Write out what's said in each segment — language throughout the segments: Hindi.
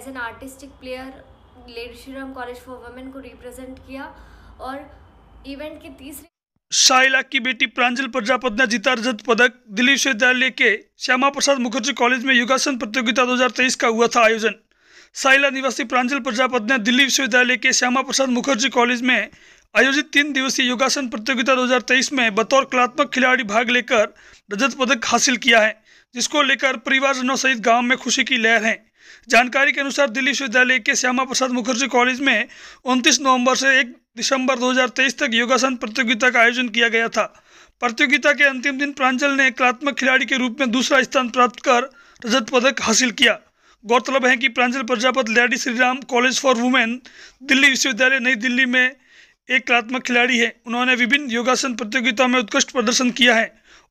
as an artistic player lady Shriram college for women को रिप्रेजेंट किया और इवेंट के तीसरे शाइला की बेटी प्रांजल प्रजापत ने जीता रजत पदक दिल्ली विश्वविद्यालय के श्यामा प्रसाद मुखर्जी कॉलेज में योगासन प्रतियोगिता 2023 का हुआ था आयोजन साइला निवासी प्रांजल प्रजापत ने दिल्ली विश्वविद्यालय के श्यामा प्रसाद मुखर्जी कॉलेज में आयोजित तीन दिवसीय योगासन प्रतियोगिता 2023 में बतौर कलात्मक खिलाड़ी भाग लेकर रजत पदक हासिल किया है जिसको लेकर परिवारजनों सहित गाँव में खुशी की लहर है जानकारी के अनुसार दिल्ली विश्वविद्यालय के श्यामा प्रसाद मुखर्जी कॉलेज में 29 नवंबर से 1 दिसंबर 2023 तक योगासन प्रतियोगिता का आयोजन किया गया था प्रतियोगिता के अंतिम दिन प्रांजल ने कलात्मक खिलाड़ी के रूप में दूसरा स्थान प्राप्त कर रजत पदक हासिल किया गौरतलब है कि Pranjal Prajapat lady Shriram college for women Delhi विश्वविद्यालय नई दिल्ली में एक कलात्मक खिलाड़ी है उन्होंने विभिन्न योगासन प्रतियोगिताओं में उत्कृष्ट प्रदर्शन किया है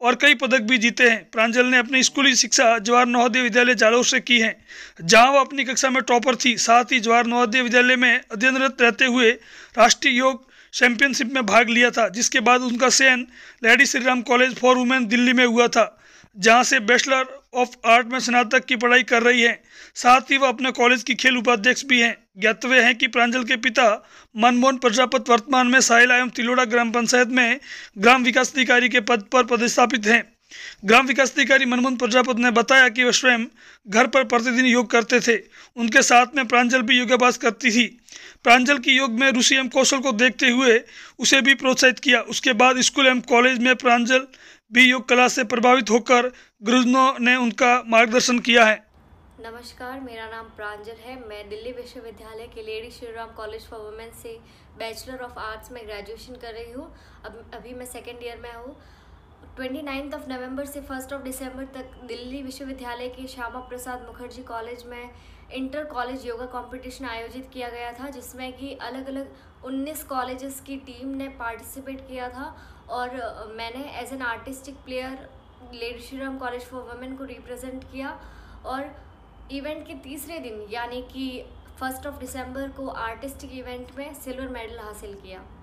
और कई पदक भी जीते हैं प्रांजल ने अपनी स्कूली शिक्षा जवाहर नवोदय विद्यालय जालोर से की है जहां वह अपनी कक्षा में टॉपर थी साथ ही जवाहर नवोदय विद्यालय में अध्ययनरत रहते हुए राष्ट्रीय योग चैंपियनशिप में भाग लिया था जिसके बाद उनका चयन lady Shriram college for women Delhi में हुआ था जहां से बैचलर ऑफ आर्ट में स्नातक की पढ़ाई कर रही है साथ ही वह अपने कॉलेज की खेल उपाध्यक्ष भी हैं ज्ञातव्य है कि प्रांजल के पिता मनमोहन प्रजापत वर्तमान में साहिल एवं तिलोड़ा ग्राम पंचायत में ग्राम विकास अधिकारी के पद पर पदस्थापित हैं ग्राम विकास अधिकारी मनमोहन प्रजापत ने बताया कि वह स्वयं घर पर प्रतिदिन योग करते थे उनके साथ में प्रांजल भी योगाभ्यास करती थी प्रांजल की योग में रूसी एवं कौशल को देखते हुए उसे भी प्रोत्साहित किया उसके बाद स्कूल एवं कॉलेज में प्रांजल भी योग कला से प्रभावित होकर गुरुजनों ने उनका मार्गदर्शन किया है नमस्कार मेरा नाम प्रांजल है मैं दिल्ली विश्वविद्यालय के lady Shri Ram college for women से बैचलर ऑफ आर्ट्स में ग्रेजुएशन कर रही हूँ अभी मैं सेकेंड ईयर में हूँ ट्वेंटी नाइन्थ ऑफ नवंबर से फर्स्ट ऑफ दिसंबर तक दिल्ली विश्वविद्यालय के श्यामा प्रसाद मुखर्जी कॉलेज में इंटर कॉलेज योगा कंपटीशन आयोजित किया गया था जिसमें कि अलग अलग 19 कॉलेजेस की टीम ने पार्टिसिपेट किया था और मैंने as an artistic player lady Shriram college for women को रिप्रेजेंट किया और इवेंट के तीसरे दिन यानी कि फर्स्ट ऑफ दिसंबर को आर्टिस्टिक इवेंट में सिल्वर मेडल हासिल किया